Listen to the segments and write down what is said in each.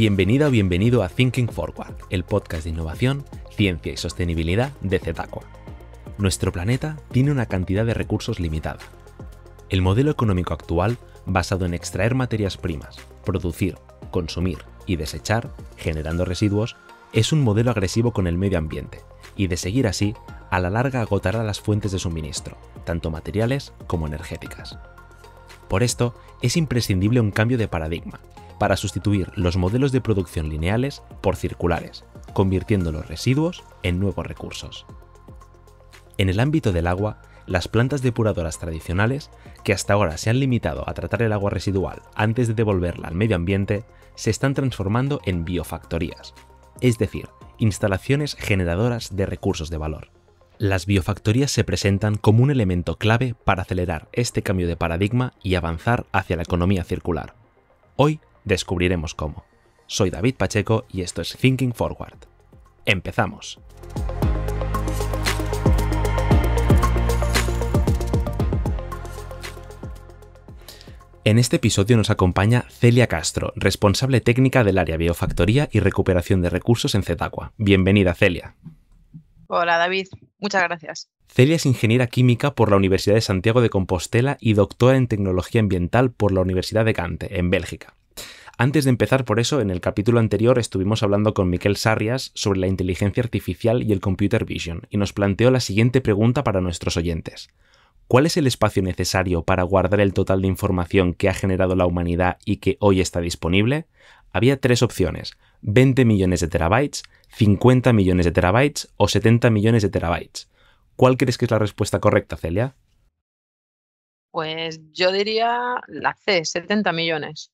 Bienvenida o bienvenido a Thinking Forward, el podcast de innovación, ciencia y sostenibilidad de Zetaco. Nuestro planeta tiene una cantidad de recursos limitada. El modelo económico actual, basado en extraer materias primas, producir, consumir y desechar, generando residuos, es un modelo agresivo con el medio ambiente, y de seguir así, a la larga agotará las fuentes de suministro, tanto materiales como energéticas. Por esto, es imprescindible un cambio de paradigma para sustituir los modelos de producción lineales por circulares, convirtiendo los residuos en nuevos recursos. En el ámbito del agua, las plantas depuradoras tradicionales, que hasta ahora se han limitado a tratar el agua residual antes de devolverla al medio ambiente, se están transformando en biofactorías, es decir, instalaciones generadoras de recursos de valor. Las biofactorías se presentan como un elemento clave para acelerar este cambio de paradigma y avanzar hacia la economía circular. Hoy Descubriremos cómo. Soy David Pacheco y esto es Thinking Forward. Empezamos. En este episodio nos acompaña Celia Castro, responsable técnica del área Biofactoría y Recuperación de Recursos en Zetacua. Bienvenida, Celia. Hola, David. Muchas gracias. Celia es ingeniera química por la Universidad de Santiago de Compostela y doctora en tecnología ambiental por la Universidad de Gante, en Bélgica. Antes de empezar por eso, en el capítulo anterior estuvimos hablando con Miquel Sarrias sobre la inteligencia artificial y el computer vision, y nos planteó la siguiente pregunta para nuestros oyentes. ¿Cuál es el espacio necesario para guardar el total de información que ha generado la humanidad y que hoy está disponible? Había tres opciones, 20 millones de terabytes, 50 millones de terabytes o 70 millones de terabytes. ¿Cuál crees que es la respuesta correcta, Celia? Pues yo diría la C, 70 millones.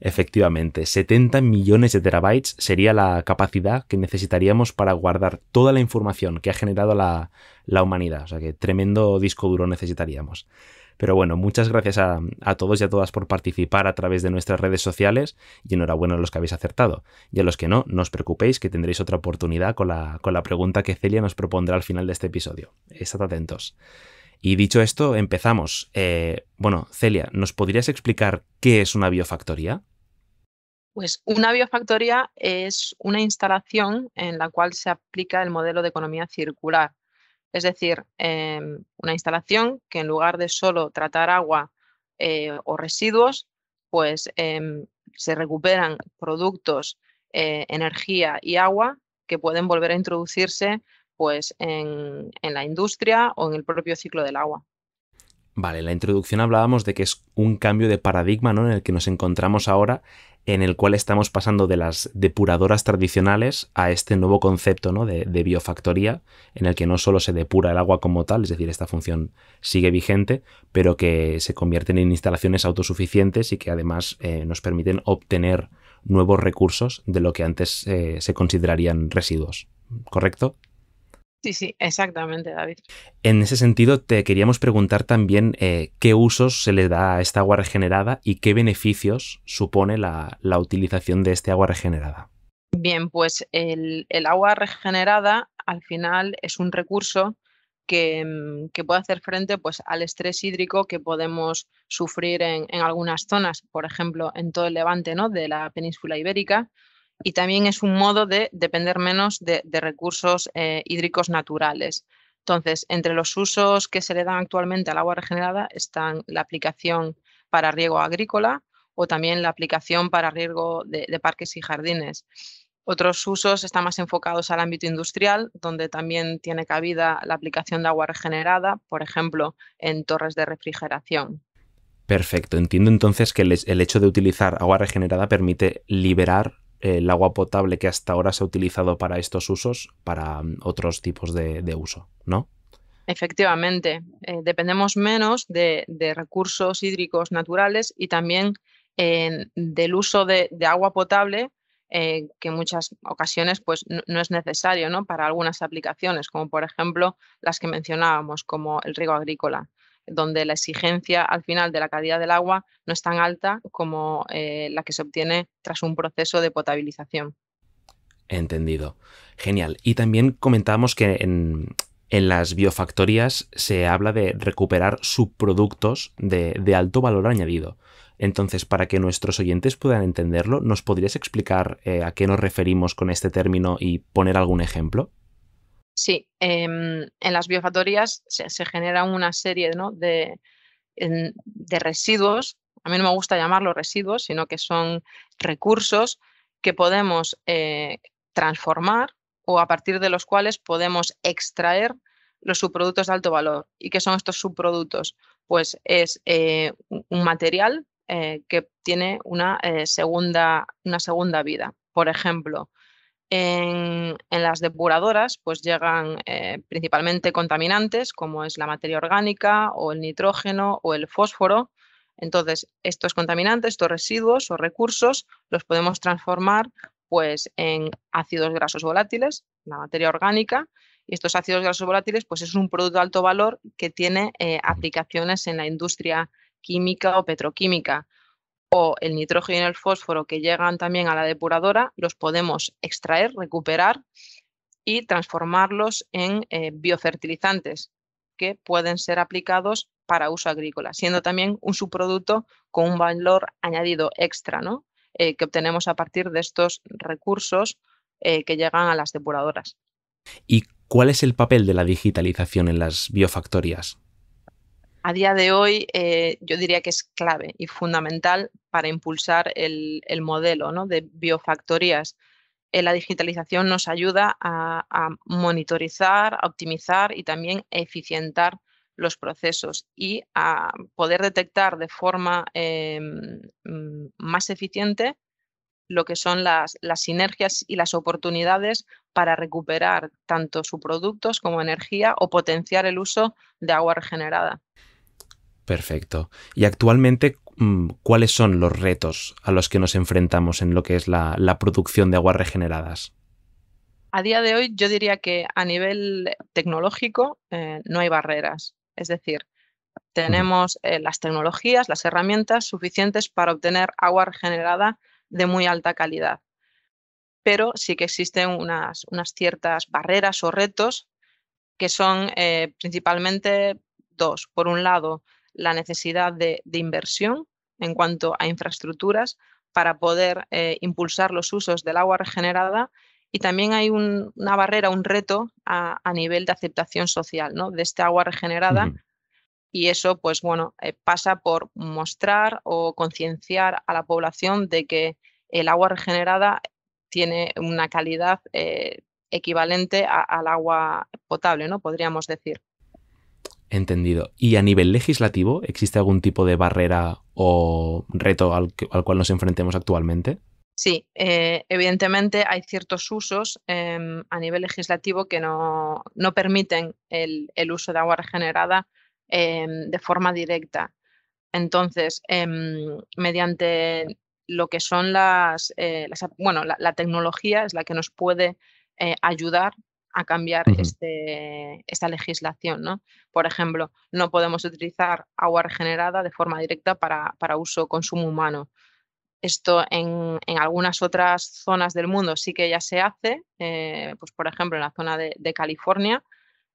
Efectivamente, 70 millones de terabytes sería la capacidad que necesitaríamos para guardar toda la información que ha generado la, humanidad. O sea que tremendo disco duro necesitaríamos. Pero bueno, muchas gracias a, todos y a todas por participar a través de nuestras redes sociales y enhorabuena a los que habéis acertado. Y a los que no, no os preocupéis que tendréis otra oportunidad con la, con la pregunta que Celia nos propondrá al final de este episodio. Estad atentos. Y dicho esto, empezamos. Eh, bueno, Celia, ¿nos podrías explicar qué es una biofactoría? Pues una biofactoría es una instalación en la cual se aplica el modelo de economía circular. Es decir, em, una instalación que en lugar de solo tratar agua eh, o residuos, pues em, se recuperan productos, eh, energía y agua que pueden volver a introducirse pues en, la industria o en el propio ciclo del agua. Vale, en la introducción hablábamos de que es un cambio de paradigma ¿no? en el que nos encontramos ahora, en el cual estamos pasando de las depuradoras tradicionales a este nuevo concepto de, biofactoría, en el que no solo se depura el agua como tal, es decir, esta función sigue vigente, pero que se convierten en instalaciones autosuficientes y que además eh, nos permiten obtener nuevos recursos de lo que antes eh, se considerarían residuos. ¿Correcto? Sí, sí, exactamente, David. En ese sentido, te queríamos preguntar también eh, qué usos se le da a esta agua regenerada y qué beneficios supone la, utilización de este agua regenerada. Bien, pues el, agua regenerada al final es un recurso mm, que, puede hacer frente pues, al estrés hídrico que podemos sufrir en, algunas zonas, por ejemplo, en todo el levante de la península ibérica, y también es un modo de depender menos de, recursos eh, hídricos naturales. Entonces, entre los usos que se le dan actualmente al agua regenerada están la aplicación para riego agrícola o también la aplicación para riego de, de parques y jardines. Otros usos están más enfocados al ámbito industrial, donde también tiene cabida la aplicación de agua regenerada, por ejemplo, en torres de refrigeración. Perfecto, entiendo entonces que el hecho de utilizar agua regenerada permite liberar el agua potable que hasta ahora se ha utilizado para estos usos para mm, otros tipos de, uso, ¿no? Efectivamente, eh, dependemos menos de, recursos hídricos naturales y también eh, del uso de, agua potable, eh, que en muchas ocasiones pues, no, es necesario para algunas aplicaciones, como por ejemplo las que mencionábamos, como el riego agrícola donde la exigencia al final de la calidad del agua no es tan alta como eh, la que se obtiene tras un proceso de potabilización. Entendido. Genial. Y también comentábamos que en, las biofactorías se habla de recuperar subproductos de, alto valor añadido. Entonces, para que nuestros oyentes puedan entenderlo, ¿nos podrías explicar eh, a qué nos referimos con este término y poner algún ejemplo? Sí, em, en las biofactorías se, se genera una serie de, residuos, a mí no me gusta llamarlos residuos, sino que son recursos que podemos eh, transformar o a partir de los cuales podemos extraer los subproductos de alto valor. ¿Y qué son estos subproductos? Pues es eh, un material eh, que tiene una segunda vida. Por ejemplo, en, las depuradoras pues llegan eh, principalmente contaminantes como es la materia orgánica o el nitrógeno o el fósforo. Entonces, estos contaminantes, estos residuos o recursos los podemos transformar pues en ácidos grasos volátiles, la materia orgánica, y estos ácidos grasos volátiles pues es un producto de alto valor que tiene eh, aplicaciones en la industria química o petroquímica o el nitrógeno y el fósforo que llegan también a la depuradora, los podemos extraer, recuperar y transformarlos en eh, biofertilizantes que pueden ser aplicados para uso agrícola, siendo también un subproducto con un valor añadido extra eh, que obtenemos a partir de estos recursos eh, que llegan a las depuradoras. ¿Y cuál es el papel de la digitalización en las biofactorías? a día de hoy eh, yo diría que es clave y fundamental para impulsar el, modelo de biofactorías. Eh, la digitalización nos ayuda a, monitorizar, a optimizar y también eficientar los procesos y a poder detectar de forma em, mm, más eficiente lo que son las, las, sinergias y las oportunidades para recuperar tanto sus productos como energía o potenciar el uso de agua regenerada. Perfecto. Y actualmente, mm, ¿cuáles son los retos a los que nos enfrentamos en lo que es la, producción de aguas regeneradas? A día de hoy yo diría que a nivel tecnológico eh, no hay barreras. Es decir, tenemos eh, las tecnologías, las herramientas suficientes para obtener agua regenerada de muy alta calidad. Pero sí que existen unas, ciertas barreras o retos que son eh, principalmente dos. Por un lado, la necesidad de, inversión en cuanto a infraestructuras para poder eh, impulsar los usos del agua regenerada y también hay una barrera, un reto a, nivel de aceptación social ¿no? de este agua regenerada y eso pues bueno eh, pasa por mostrar o concienciar a la población de que el agua regenerada tiene una calidad eh, equivalente al agua potable, ¿no? podríamos decir. Entendido. ¿Y a nivel legislativo existe algún tipo de barrera o reto al, cual nos enfrentemos actualmente? Sí, eh, evidentemente hay ciertos usos em, a nivel legislativo que no, permiten el, uso de agua regenerada em, de forma directa. Entonces, em, mediante lo que son las, eh, bueno, la, tecnología es la que nos puede eh, ayudar a cambiar este, esta legislación. ¿no? Por ejemplo, no podemos utilizar agua regenerada de forma directa para, para uso consumo humano. Esto en, en, algunas otras zonas del mundo sí que ya se hace, eh, pues por ejemplo en la zona de, California,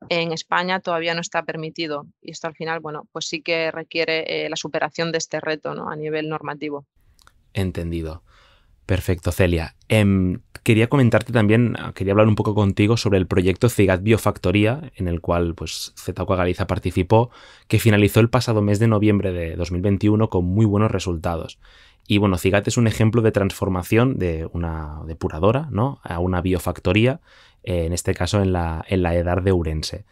en España todavía no está permitido y esto al final, bueno, pues sí que requiere eh, la superación de este reto ¿no? a nivel normativo. Entendido. Perfecto, Celia. Em, quería comentarte también, ah, quería hablar un poco contigo sobre el proyecto CIGAT Biofactoría, en el cual pues, Galiza participó, que finalizó el pasado mes de noviembre de 2021 con muy buenos resultados. Y bueno, CIGAT es un ejemplo de transformación de una depuradora ¿no? a una biofactoría, eh, en este caso en la, edad de Urense.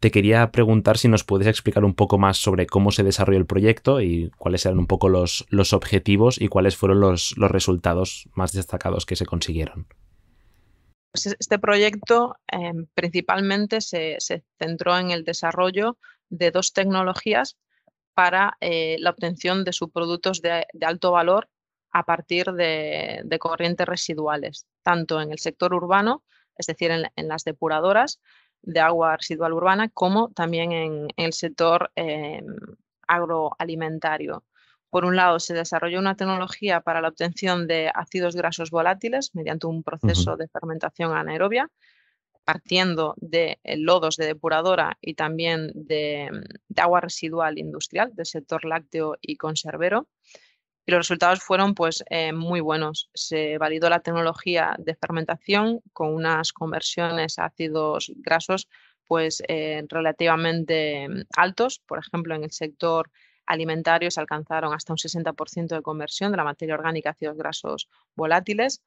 Te quería preguntar si nos puedes explicar un poco más sobre cómo se desarrolló el proyecto y cuáles eran un poco los, objetivos y cuáles fueron los, resultados más destacados que se consiguieron. Pues este proyecto em, principalmente se, centró en el desarrollo de dos tecnologías para eh, la obtención de subproductos de, alto valor a partir de, corrientes residuales, tanto en el sector urbano, es decir, en las depuradoras, de agua residual urbana como también en, el sector em, agroalimentario. Por un lado, se desarrolló una tecnología para la obtención de ácidos grasos volátiles mediante un proceso de fermentación anaerobia, partiendo de eh, lodos de depuradora y también em, de agua residual industrial del sector lácteo y conservero y los resultados fueron pues eh, muy buenos. Se validó la tecnología de fermentación con unas conversiones a ácidos grasos pues eh, relativamente mm, altos, por ejemplo en el sector alimentario se alcanzaron hasta un 60% de conversión de la materia orgánica a ácidos grasos volátiles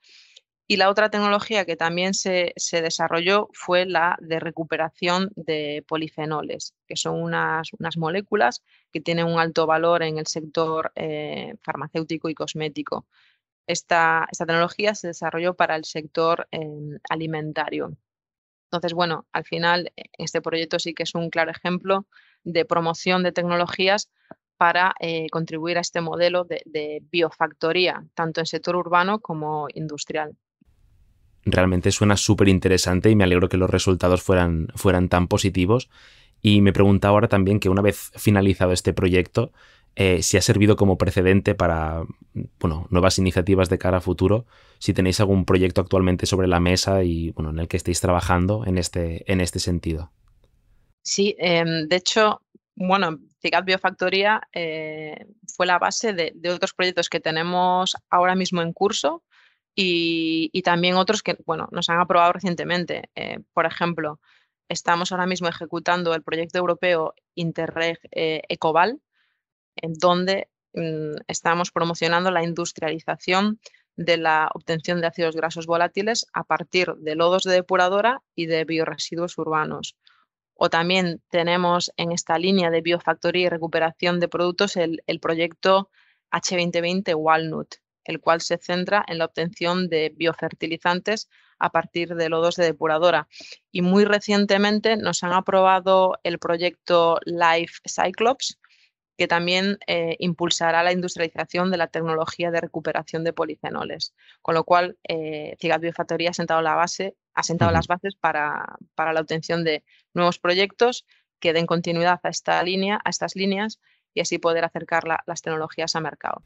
y la otra tecnología que también se, desarrolló fue la de recuperación de polifenoles, que son unas, moléculas que tienen un alto valor en el sector eh, farmacéutico y cosmético. Esta, tecnología se desarrolló para el sector eh, alimentario. Entonces, bueno, al final este proyecto sí que es un claro ejemplo de promoción de tecnologías para eh, contribuir a este modelo de, de biofactoría, tanto en sector urbano como industrial realmente suena súper interesante y me alegro que los resultados fueran, fueran tan positivos. Y me pregunta ahora también que una vez finalizado este proyecto, eh, si ha servido como precedente para bueno, nuevas iniciativas de cara a futuro, si tenéis algún proyecto actualmente sobre la mesa y bueno, en el que estéis trabajando en este, en este sentido. Sí, em, de hecho, bueno, Cigat Biofactoría eh, fue la base de, otros proyectos que tenemos ahora mismo en curso y, también otros que bueno, nos han aprobado recientemente. Eh, por ejemplo, estamos ahora mismo ejecutando el proyecto europeo Interreg Ecobal, eh, Ecoval, en donde mm, estamos promocionando la industrialización de la obtención de ácidos grasos volátiles a partir de lodos de depuradora y de bioresiduos urbanos. O también tenemos en esta línea de biofactoría y recuperación de productos el, el proyecto H2020 Walnut, el cual se centra en la obtención de biofertilizantes a partir de lodos de depuradora. Y muy recientemente nos han aprobado el proyecto Life Cyclops, que también eh, impulsará la industrialización de la tecnología de recuperación de polifenoles. Con lo cual, eh, Cigat Biofactoría ha sentado, la base, ha sentado las bases para, la obtención de nuevos proyectos que den continuidad a, esta línea, a estas líneas y así poder acercar las tecnologías a mercado.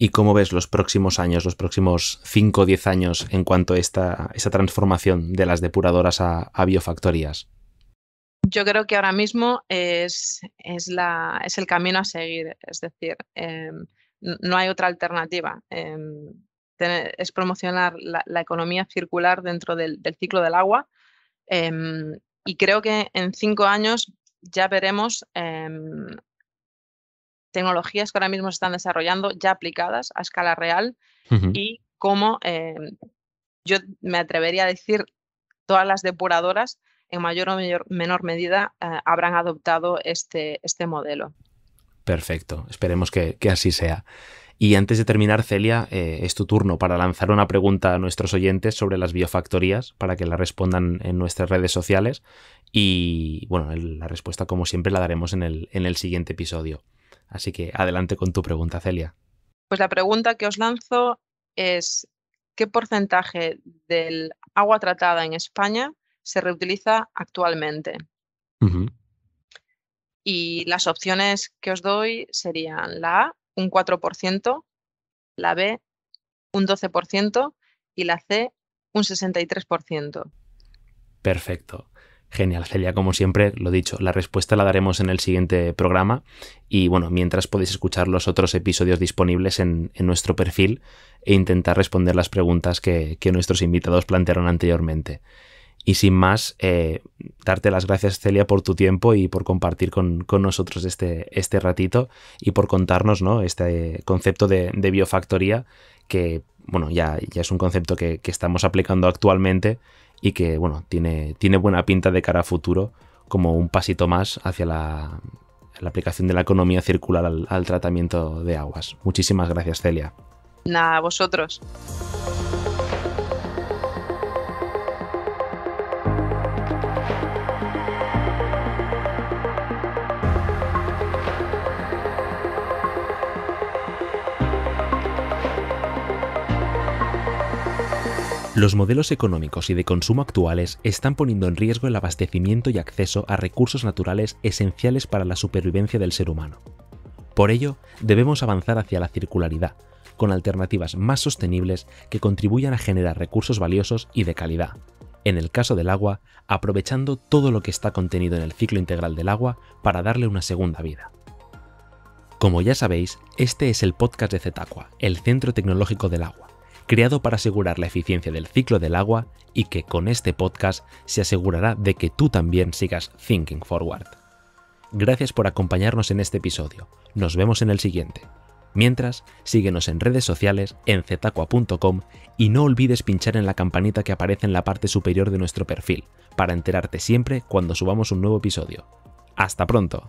¿Y cómo ves los próximos años, los próximos 5 o 10 años en cuanto a esta, transformación de las depuradoras a, biofactorías? Yo creo que ahora mismo es, el camino a seguir, es decir, em, no hay otra alternativa. Em, es promocionar la, economía circular dentro del, ciclo del agua em, y creo que en cinco años ya veremos tecnologías que ahora mismo se están desarrollando ya aplicadas a escala real y cómo eh, yo me atrevería a decir todas las depuradoras en mayor o menor medida eh, habrán adoptado este, este modelo. Perfecto, esperemos que, así sea. Y antes de terminar, Celia, eh, es tu turno para lanzar una pregunta a nuestros oyentes sobre las biofactorías para que la respondan en nuestras redes sociales. Y bueno, la respuesta, como siempre, la daremos el, en el siguiente episodio. Así que adelante con tu pregunta, Celia. Pues la pregunta que os lanzo es, ¿qué porcentaje del agua tratada en España se reutiliza actualmente? Y las opciones que os doy serían la A, un 4%, la B, un 12% y la C, un 63%. Perfecto. Genial, Celia, como siempre, lo dicho, la respuesta la daremos en el siguiente programa y bueno, mientras podéis escuchar los otros episodios disponibles en, nuestro perfil e intentar responder las preguntas que, nuestros invitados plantearon anteriormente. Y sin más, eh, darte las gracias, Celia, por tu tiempo y por compartir con, nosotros este, este, ratito y por contarnos ¿no? este concepto de, biofactoría que, bueno, ya, ya, es un concepto que estamos aplicando actualmente y que, bueno, tiene, tiene buena pinta de cara a futuro como un pasito más hacia la, aplicación de la economía circular al, al tratamiento de aguas. Muchísimas gracias, Celia. Nada, vosotros. Los modelos económicos y de consumo actuales están poniendo en riesgo el abastecimiento y acceso a recursos naturales esenciales para la supervivencia del ser humano. Por ello, debemos avanzar hacia la circularidad, con alternativas más sostenibles que contribuyan a generar recursos valiosos y de calidad. En el caso del agua, aprovechando todo lo que está contenido en el ciclo integral del agua para darle una segunda vida. Como ya sabéis, este es el podcast de Zetacua, el Centro Tecnológico del Agua creado para asegurar la eficiencia del ciclo del agua y que con este podcast se asegurará de que tú también sigas Thinking Forward. Gracias por acompañarnos en este episodio. Nos vemos en el siguiente. Mientras, síguenos en redes sociales, en zetacua.com y no olvides pinchar en la campanita que aparece en la parte superior de nuestro perfil para enterarte siempre cuando subamos un nuevo episodio. ¡Hasta pronto!